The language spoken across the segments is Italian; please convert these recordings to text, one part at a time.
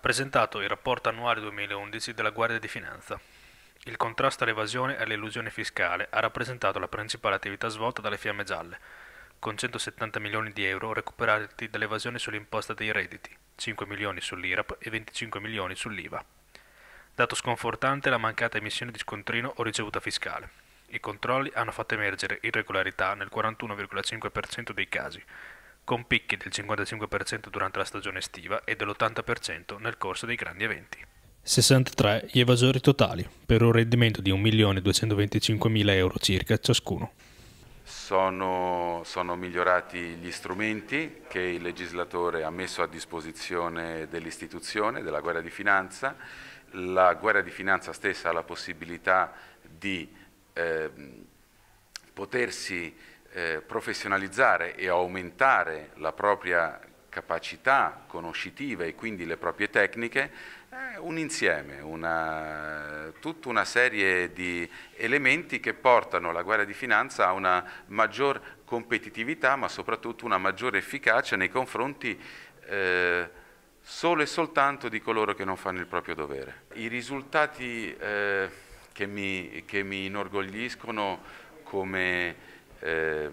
presentato il rapporto annuale 2011 della Guardia di Finanza. Il contrasto all'evasione e all'illusione fiscale ha rappresentato la principale attività svolta dalle Fiamme Gialle, con 170 milioni di euro recuperati dall'evasione sull'imposta dei redditi, 5 milioni sull'IRAP e 25 milioni sull'IVA. Dato sconfortante è la mancata emissione di scontrino o ricevuta fiscale. I controlli hanno fatto emergere irregolarità nel 41,5% dei casi, con picchi del 55% durante la stagione estiva e dell'80% nel corso dei grandi eventi. 63 gli evasori totali, per un rendimento di 1.225.000 euro circa ciascuno. Sono, sono, migliorati gli strumenti che il legislatore ha messo a disposizione dell'istituzione, della Guardia di Finanza. La Guardia di Finanza stessa ha la possibilità di eh, potersi eh, professionalizzare e aumentare la propria capacità conoscitiva e quindi le proprie tecniche, è eh, un insieme, una, tutta una serie di elementi che portano la guerra di finanza a una maggior competitività ma soprattutto una maggiore efficacia nei confronti eh, solo e soltanto di coloro che non fanno il proprio dovere. I risultati eh, che, mi, che mi inorgogliscono come eh,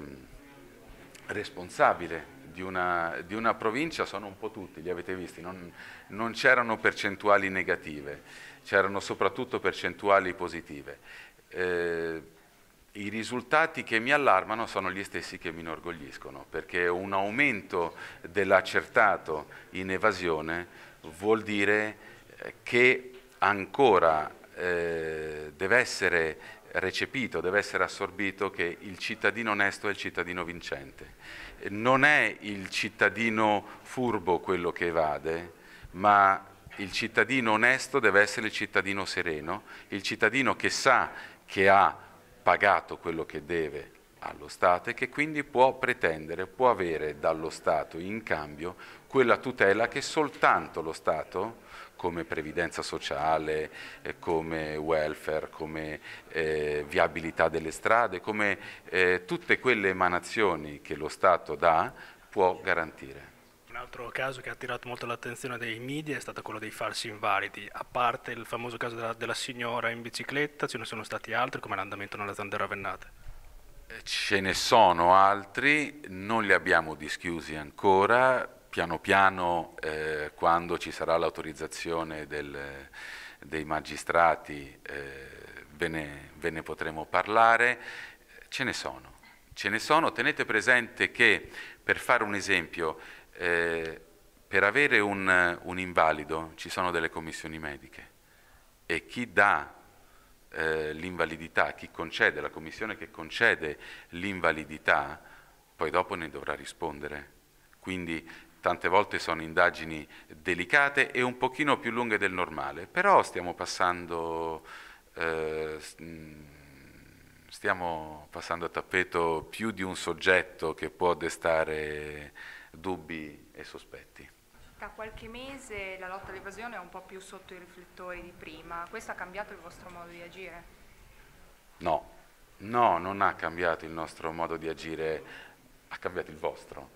responsabile di una, di una, provincia sono un po' tutti, li avete visti, non, non c'erano percentuali negative, c'erano soprattutto percentuali positive. Eh, i risultati che mi allarmano sono gli stessi che mi inorgogliscono, perché un aumento dell'accertato in evasione vuol dire eh, che ancora eh, deve essere recepito, deve essere assorbito che il cittadino onesto è il cittadino vincente. Non è il cittadino furbo quello che evade, ma il cittadino onesto deve essere il cittadino sereno, il cittadino che sa che ha pagato quello che deve allo Stato e che quindi può pretendere, può avere dallo Stato in cambio quella tutela che soltanto lo Stato, come previdenza sociale, eh, come welfare, come eh, viabilità delle strade, come eh, tutte quelle emanazioni che lo Stato dà, può garantire. Un altro caso che ha attirato molto l'attenzione dei media è stato quello dei falsi invalidi. A parte il famoso caso della, della signora in bicicletta, ce ne sono stati altri come l'andamento nella Zandera Vennate. Ce ne sono altri, non li abbiamo dischiusi ancora, piano piano eh, quando ci sarà l'autorizzazione dei magistrati eh, ve, ne, ve, ne, potremo parlare, ce ne sono. Ce ne sono, tenete presente che, per fare un esempio, eh, per avere un, un invalido ci sono delle commissioni mediche e chi dà eh, l'invalidità, chi concede, la commissione che concede l'invalidità, poi dopo ne dovrà rispondere. Quindi tante volte sono indagini delicate e un pochino più lunghe del normale, però stiamo passando, eh, mm, stiamo passando a tappeto più di un soggetto che può destare dubbi e sospetti. Da qualche mese la lotta all'evasione è un po' più sotto i riflettori di prima. Questo ha cambiato il vostro modo di agire? No, no, non ha cambiato il nostro modo di agire, ha cambiato il vostro.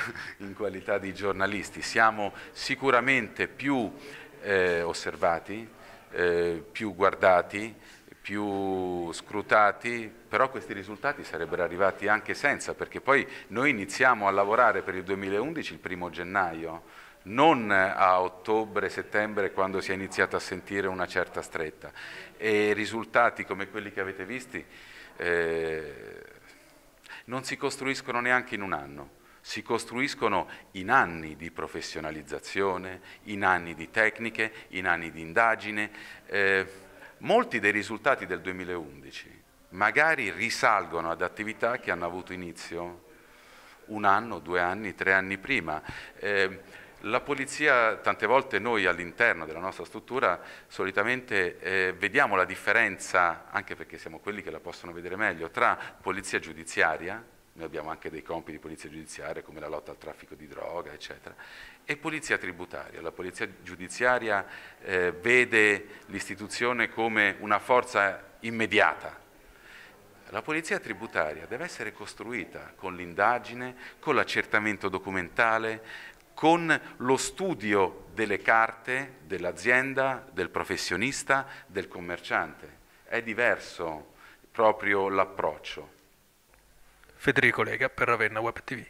in qualità di giornalisti siamo sicuramente più eh, osservati, eh, più guardati, più scrutati, però questi risultati sarebbero arrivati anche senza, perché poi noi iniziamo a lavorare per il 2011 il primo gennaio non a ottobre-settembre quando si è iniziato a sentire una certa stretta e risultati come quelli che avete visti eh, non si costruiscono neanche in un anno, si costruiscono in anni di professionalizzazione, in anni di tecniche, in anni di indagine. Eh, molti dei risultati del 2011 magari risalgono ad attività che hanno avuto inizio un anno, due anni, tre anni prima. Eh, la polizia, tante volte noi all'interno della nostra struttura solitamente eh, vediamo la differenza, anche perché siamo quelli che la possono vedere meglio, tra polizia giudiziaria, noi abbiamo anche dei compiti di polizia giudiziaria come la lotta al traffico di droga, eccetera, e polizia tributaria. La polizia giudiziaria eh, vede l'istituzione come una forza immediata, la polizia tributaria deve essere costruita con l'indagine, con l'accertamento documentale, con lo studio delle carte dell'azienda, del professionista, del commerciante. È diverso proprio l'approccio. Federico Lega per Ravenna Web TV.